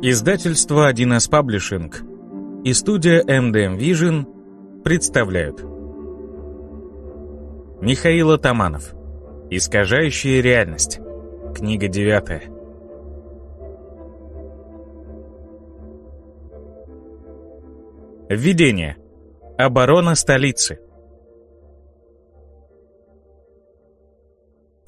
Издательство 1С Паблишинг и студия MDM Vision представляют Михаила Таманов Искажающая реальность Книга 9 Введение Оборона столицы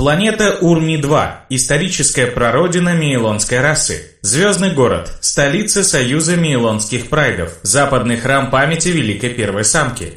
Планета Урми-2, историческая прародина мейлонской расы. Звездный город, столица Союза мейлонских прайдов, западный храм памяти Великой Первой Самки.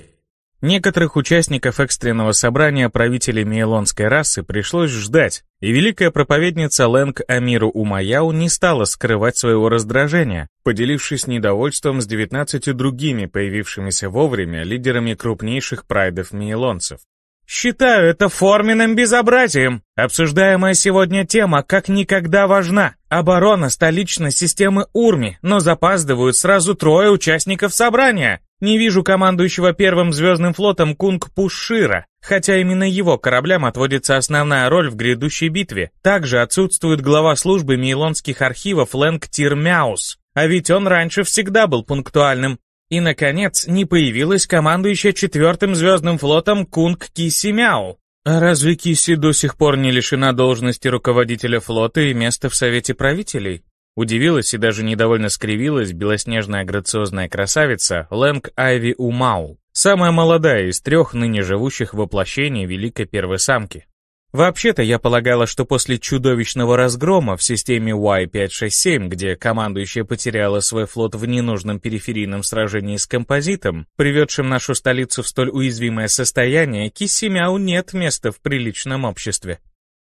Некоторых участников экстренного собрания правителей мейлонской расы пришлось ждать, и великая проповедница Лэнг Амиру Умаяу не стала скрывать своего раздражения, поделившись недовольством с 19 другими появившимися вовремя лидерами крупнейших прайдов мейлонцев. Считаю это форменным безобразием. Обсуждаемая сегодня тема как никогда важна. Оборона столичной системы Урми, но запаздывают сразу трое участников собрания. Не вижу командующего первым звездным флотом Кунг Пушира, хотя именно его кораблям отводится основная роль в грядущей битве. Также отсутствует глава службы мейлонских архивов Лэнг Тирмяус, а ведь он раньше всегда был пунктуальным. И, наконец, не появилась командующая четвертым звездным флотом Кунг Киси Мяу. А разве Киси до сих пор не лишена должности руководителя флота и места в Совете правителей? Удивилась и даже недовольно скривилась белоснежная грациозная красавица Лэнг Айви Умау, самая молодая из трех ныне живущих воплощений Великой Первой Самки. Вообще-то я полагала, что после чудовищного разгрома в системе Y567, где командующая потеряла свой флот в ненужном периферийном сражении с композитом, приведшим нашу столицу в столь уязвимое состояние, Киссимяу нет места в приличном обществе.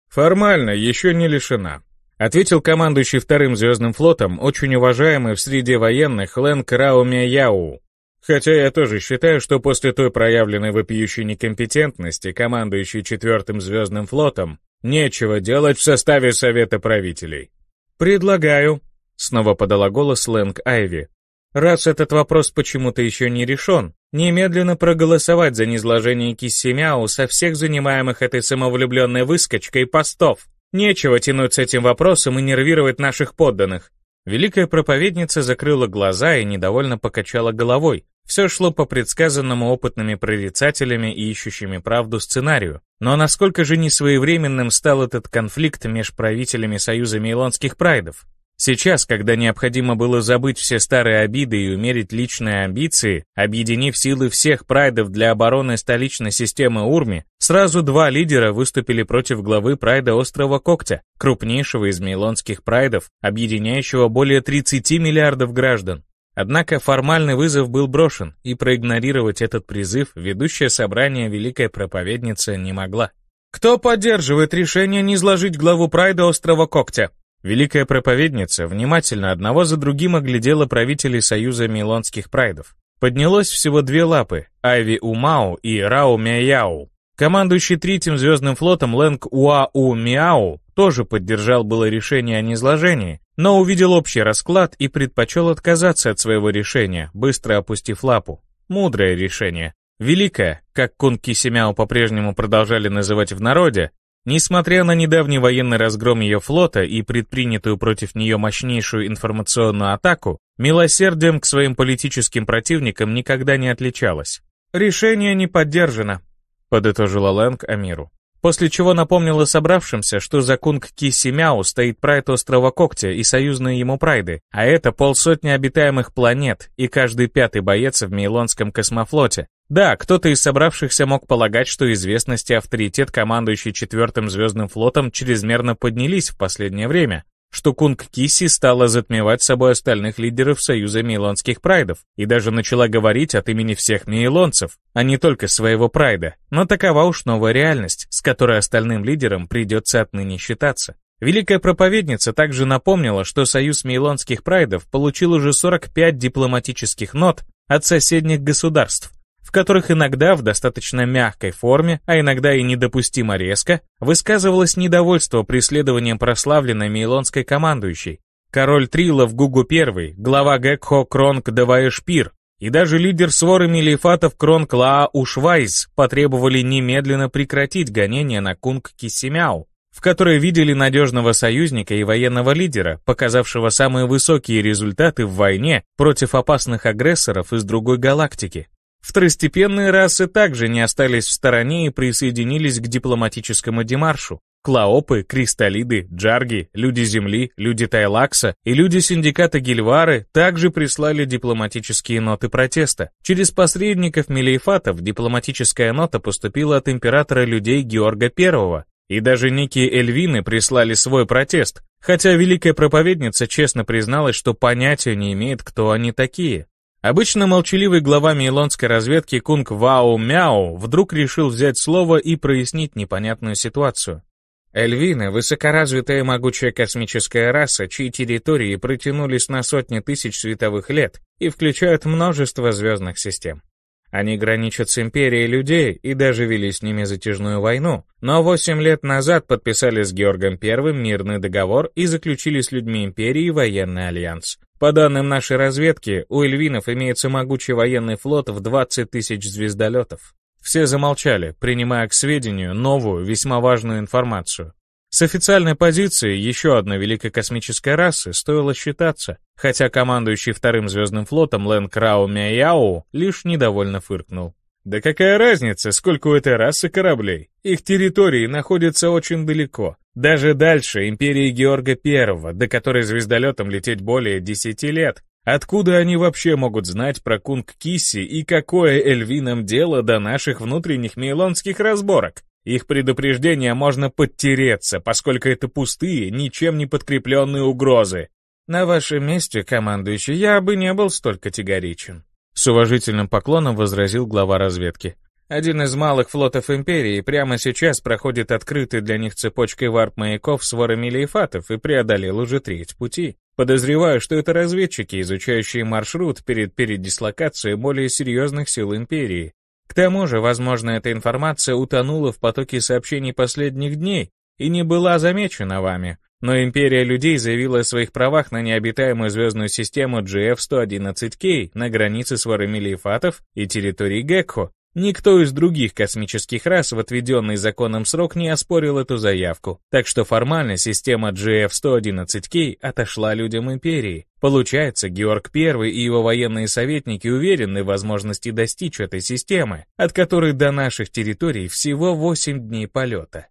Формально еще не лишена, ответил командующий вторым звездным флотом очень уважаемый в среде военных Лэн Крао Мяяу, Хотя я тоже считаю, что после той проявленной вопиющей некомпетентности, командующей четвертым звездным флотом, нечего делать в составе Совета правителей. «Предлагаю», — снова подала голос Лэнг Айви, «раз этот вопрос почему-то еще не решен, немедленно проголосовать за низложение Киссимяу со всех занимаемых этой самовлюбленной выскочкой постов. Нечего тянуть с этим вопросом и нервировать наших подданных. Великая проповедница закрыла глаза и недовольно покачала головой, все шло по предсказанному опытными прорицателями и ищущими правду сценарию. Но насколько же несвоевременным стал этот конфликт между правителями Союза Мейлонских прайдов? Сейчас, когда необходимо было забыть все старые обиды и умерить личные амбиции, объединив силы всех прайдов для обороны столичной системы Урми, сразу два лидера выступили против главы прайда острова Когтя, крупнейшего из мейлонских прайдов, объединяющего более 30 миллиардов граждан. Однако формальный вызов был брошен, и проигнорировать этот призыв ведущее собрание Великая Проповедница не могла. «Кто поддерживает решение не изложить главу Прайда острова Когтя?» Великая Проповедница внимательно одного за другим оглядела правителей Союза Милонских Прайдов. Поднялось всего две лапы — Айви Умау и Рау Мяяу. Командующий Третьим Звездным флотом Лэнг Уау Мяу тоже поддержал было решение о низложении, но увидел общий расклад и предпочел отказаться от своего решения, быстро опустив лапу. Мудрое решение. Великое, как кунки Семяо по-прежнему продолжали называть в народе, несмотря на недавний военный разгром ее флота и предпринятую против нее мощнейшую информационную атаку, милосердием к своим политическим противникам никогда не отличалась. «Решение не поддержано», — подытожила Лэнг Амиру после чего напомнила собравшимся, что за кунг Ки Симяу стоит прайд острова Когтя и союзные ему прайды, а это полсотни обитаемых планет и каждый пятый боец в Мейлонском космофлоте. Да, кто-то из собравшихся мог полагать, что известность и авторитет командующий четвертым звездным флотом чрезмерно поднялись в последнее время, что Кунг Киси стала затмевать собой остальных лидеров Союза Мейлонских Прайдов и даже начала говорить от имени всех мейлонцев, а не только своего прайда. Но такова уж новая реальность, с которой остальным лидерам придется отныне считаться. Великая проповедница также напомнила, что Союз Мейлонских Прайдов получил уже 45 дипломатических нот от соседних государств, в которых иногда в достаточно мягкой форме, а иногда и недопустимо резко, высказывалось недовольство преследованием прославленной мейлонской командующей, король Трилов Гугу I, глава Гекхо Кронг Даваешпир, и даже лидер своры мелифатов Кронг Лаа Ушвайз потребовали немедленно прекратить гонения на Кунг Кисимяу, в которой видели надежного союзника и военного лидера, показавшего самые высокие результаты в войне против опасных агрессоров из другой галактики. Второстепенные расы также не остались в стороне и присоединились к дипломатическому демаршу. Клаопы, кристаллиды, джарги, люди Земли, люди Тайлакса и люди синдиката Гильвары также прислали дипломатические ноты протеста. Через посредников Мелейфатов дипломатическая нота поступила от императора людей Георга I, и даже некие эльвины прислали свой протест, хотя великая проповедница честно призналась, что понятия не имеет, кто они такие. Обычно молчаливый глава мейлонской разведки Кунг Вао Мяо вдруг решил взять слово и прояснить непонятную ситуацию. Эльвины — высокоразвитая могучая космическая раса, чьи территории протянулись на сотни тысяч световых лет и включают множество звездных систем. Они граничат с империей людей и даже вели с ними затяжную войну, но 8 лет назад подписали с Георгом I мирный договор и заключили с людьми империи военный альянс, по данным нашей разведки, у эльвинов имеется могучий военный флот в 20 тысяч звездолетов. Все замолчали, принимая к сведению новую, весьма важную информацию. С официальной позиции еще одной великой космической расы стоило считаться, хотя командующий вторым звездным флотом Лэн Крау Мяяо лишь недовольно фыркнул. «Да какая разница, сколько у этой расы кораблей? Их территории находятся очень далеко, даже дальше империи Георга I, до которой звездолетом лететь более 10 лет, откуда они вообще могут знать про Кунг Кисси и какое эльвинам дело до наших внутренних мейлонских разборок? Их предупреждения можно подтереться, поскольку это пустые, ничем не подкрепленные угрозы. На вашем месте, командующий, я бы не был столь категоричен. С уважительным поклоном возразил глава разведки. Один из малых флотов Империи прямо сейчас проходит открытый для них цепочкой варп-маяков с ворами лейфатов и преодолел уже треть пути. Подозреваю, что это разведчики, изучающие маршрут перед передислокацией более серьезных сил Империи. К тому же, возможно, эта информация утонула в потоке сообщений последних дней и не была замечена вами. Но Империя людей заявила о своих правах на необитаемую звездную систему GF-111K на границе с ворами лейфатов и территории Гекхо. Никто из других космических рас в отведенный законом срок не оспорил эту заявку, так что формально система GF-111K отошла людям Империи. Получается, Георг I и его военные советники уверены в возможности достичь этой системы, от которой до наших территорий всего 8 дней полета.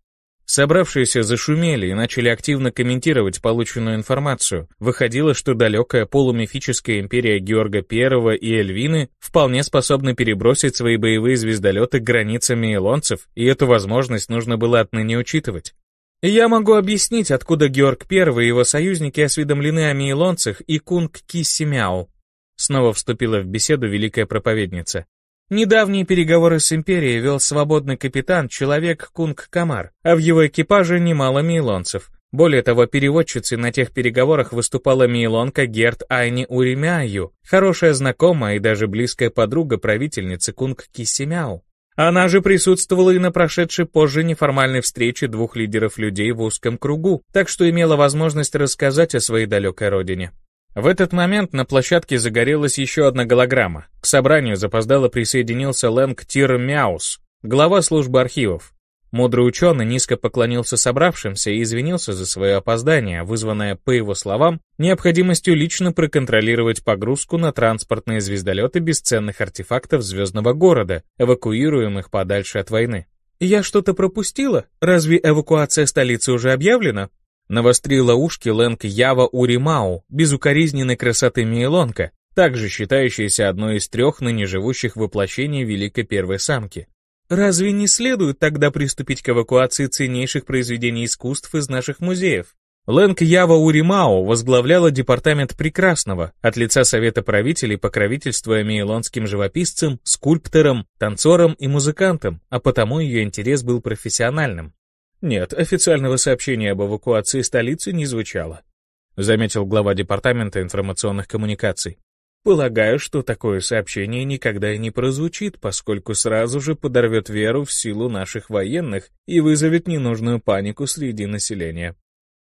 Собравшиеся зашумели и начали активно комментировать полученную информацию. Выходило, что далекая полумифическая империя Георга I и Эльвины вполне способна перебросить свои боевые звездолеты к границам илонцев, и эту возможность нужно было отныне учитывать. Я могу объяснить, откуда Георг I и его союзники осведомлены о мейлонцах и кунг Ки Симяо. Снова вступила в беседу великая проповедница. Недавние переговоры с империей вел свободный капитан, человек Кунг Камар, а в его экипаже немало мейлонцев. Более того, переводчицей на тех переговорах выступала мейлонка Герт Айни Уремяю, хорошая знакомая и даже близкая подруга правительницы Кунг Кисимяу. Она же присутствовала и на прошедшей позже неформальной встрече двух лидеров людей в узком кругу, так что имела возможность рассказать о своей далекой родине. В этот момент на площадке загорелась еще одна голограмма. К собранию запоздало присоединился Лэнг Тир Мяус, глава службы архивов. Мудрый ученый низко поклонился собравшимся и извинился за свое опоздание, вызванное, по его словам, необходимостью лично проконтролировать погрузку на транспортные звездолеты бесценных артефактов звездного города, эвакуируемых подальше от войны. «Я что-то пропустила? Разве эвакуация столицы уже объявлена?» Навострила ушки Лэнг Ява Уримау, безукоризненной красоты Мейлонка, также считающаяся одной из трех ныне живущих воплощений Великой Первой Самки. Разве не следует тогда приступить к эвакуации ценнейших произведений искусств из наших музеев? Лэнг Ява Уримау возглавляла департамент прекрасного от лица Совета правителей, покровительствуя мейлонским живописцам, скульпторам, танцорам и музыкантам, а потому ее интерес был профессиональным. Нет, официального сообщения об эвакуации столицы не звучало, заметил глава департамента информационных коммуникаций. Полагаю, что такое сообщение никогда и не прозвучит, поскольку сразу же подорвет веру в силу наших военных и вызовет ненужную панику среди населения.